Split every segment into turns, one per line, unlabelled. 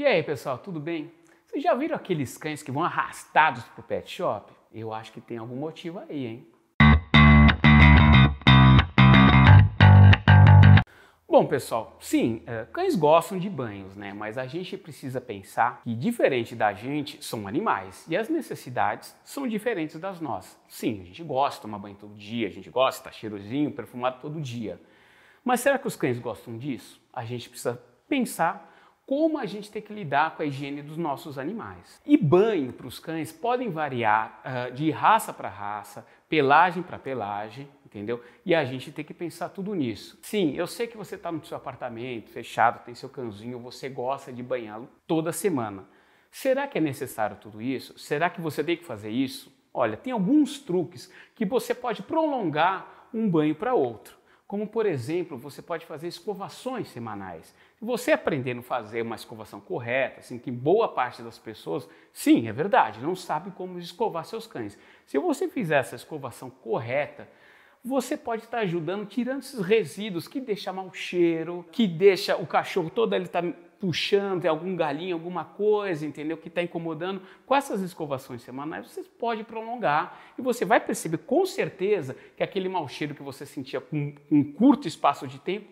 E aí, pessoal, tudo bem? Vocês já viram aqueles cães que vão arrastados pro pet shop? Eu acho que tem algum motivo aí, hein? Bom, pessoal, sim, é, cães gostam de banhos, né? Mas a gente precisa pensar que, diferente da gente, são animais e as necessidades são diferentes das nossas. Sim, a gente gosta de tomar banho todo dia, a gente gosta, de estar cheirosinho, perfumado todo dia. Mas será que os cães gostam disso? A gente precisa pensar como a gente tem que lidar com a higiene dos nossos animais. E banho para os cães podem variar uh, de raça para raça, pelagem para pelagem, entendeu? E a gente tem que pensar tudo nisso. Sim, eu sei que você está no seu apartamento fechado, tem seu cãozinho, você gosta de banhá-lo toda semana. Será que é necessário tudo isso? Será que você tem que fazer isso? Olha, tem alguns truques que você pode prolongar um banho para outro. Como, por exemplo, você pode fazer escovações semanais. Se você aprendendo a fazer uma escovação correta, assim, que boa parte das pessoas, sim, é verdade, não sabe como escovar seus cães. Se você fizer essa escovação correta, você pode estar ajudando tirando esses resíduos que deixa mau cheiro, que deixa o cachorro todo ele tá puxando, tem algum galinho, alguma coisa, entendeu? Que está incomodando. Com essas escovações semanais, você pode prolongar e você vai perceber com certeza que aquele mau cheiro que você sentia com um curto espaço de tempo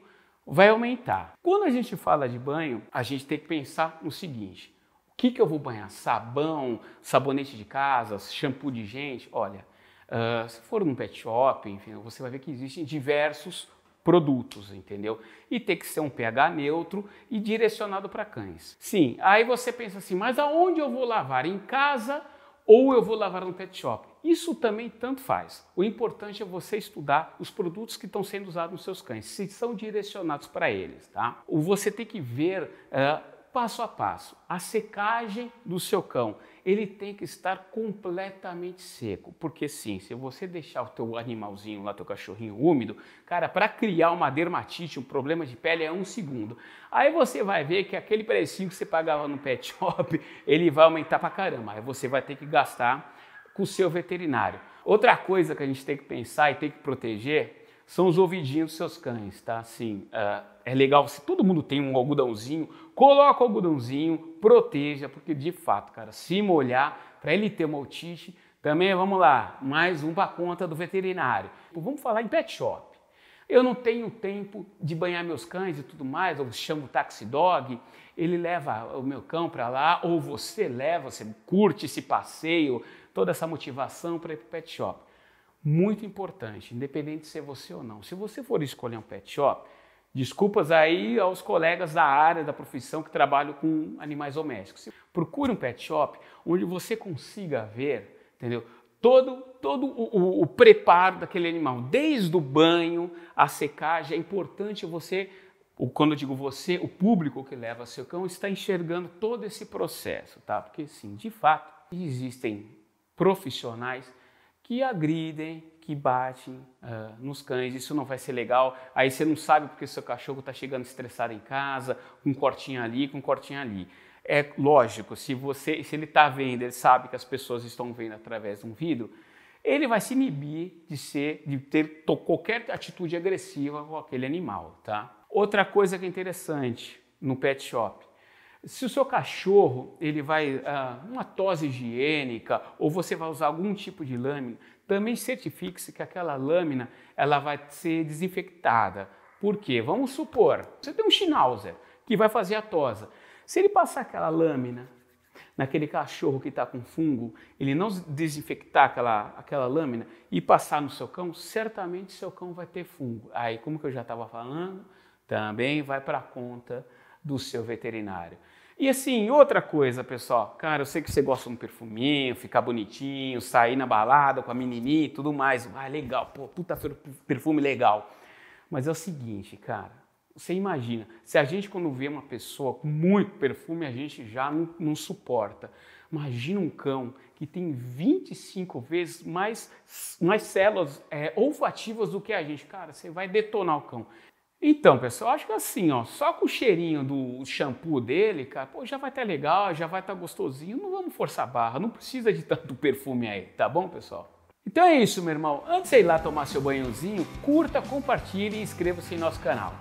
vai aumentar. Quando a gente fala de banho, a gente tem que pensar no seguinte: o que, que eu vou banhar? Sabão, sabonete de casa, shampoo de gente? Olha, uh, se for num pet shop, enfim, você vai ver que existem diversos produtos, entendeu? E ter que ser um pH neutro e direcionado para cães. Sim, aí você pensa assim, mas aonde eu vou lavar? Em casa ou eu vou lavar no pet shop? Isso também tanto faz. O importante é você estudar os produtos que estão sendo usados nos seus cães, se são direcionados para eles, tá? Ou Você tem que ver uh, passo a passo. A secagem do seu cão, ele tem que estar completamente seco, porque sim, se você deixar o teu animalzinho lá, teu cachorrinho úmido, cara, para criar uma dermatite, um problema de pele é um segundo. Aí você vai ver que aquele precinho que você pagava no pet shop, ele vai aumentar pra caramba. Aí você vai ter que gastar com o seu veterinário. Outra coisa que a gente tem que pensar e tem que proteger são os ouvidinhos dos seus cães, tá? Assim, uh, é legal se todo mundo tem um algodãozinho, coloca o algodãozinho, proteja, porque de fato, cara, se molhar, para ele ter uma otite, também vamos lá, mais um para conta do veterinário. Vamos falar em pet shop. Eu não tenho tempo de banhar meus cães e tudo mais, eu chamo o taxi dog, ele leva o meu cão para lá, ou você leva, você curte esse passeio, toda essa motivação para ir para o pet shop muito importante, independente de ser você ou não. Se você for escolher um pet shop, desculpas aí aos colegas da área da profissão que trabalham com animais domésticos. Procure um pet shop onde você consiga ver, entendeu? Todo, todo o, o, o preparo daquele animal, desde o banho, a secagem, é importante você quando eu digo você, o público que leva seu cão está enxergando todo esse processo, tá? Porque sim, de fato, existem profissionais que agridem, que batem uh, nos cães, isso não vai ser legal. Aí você não sabe porque seu cachorro está chegando estressado em casa, com um cortinho ali, com um cortinho ali. É lógico, se você, se ele está vendo, ele sabe que as pessoas estão vendo através de um vidro, ele vai se inibir de ser, de ter qualquer atitude agressiva com aquele animal, tá? Outra coisa que é interessante no pet shop, se o seu cachorro ele vai ah, uma tosse higiênica ou você vai usar algum tipo de lâmina, também certifique-se que aquela lâmina ela vai ser desinfectada. Por quê? Vamos supor, você tem um schnauzer que vai fazer a tosa. Se ele passar aquela lâmina naquele cachorro que está com fungo, ele não desinfectar aquela, aquela lâmina e passar no seu cão, certamente seu cão vai ter fungo. Aí, como que eu já estava falando, também vai para a conta do seu veterinário. E assim, outra coisa, pessoal, cara, eu sei que você gosta de um perfuminho, ficar bonitinho, sair na balada com a menininha e tudo mais. Ah, legal, pô, puta perfume legal. Mas é o seguinte, cara, você imagina, se a gente quando vê uma pessoa com muito perfume, a gente já não, não suporta. Imagina um cão que tem 25 vezes mais, mais células é, olfativas do que a gente. Cara, você vai detonar o cão. Então, pessoal, acho que assim, ó, só com o cheirinho do shampoo dele, cara, pô, já vai estar tá legal, já vai estar tá gostosinho. Não vamos forçar a barra, não precisa de tanto perfume aí, tá bom, pessoal? Então é isso, meu irmão. Antes de ir lá tomar seu banhozinho, curta, compartilhe e inscreva-se em nosso canal.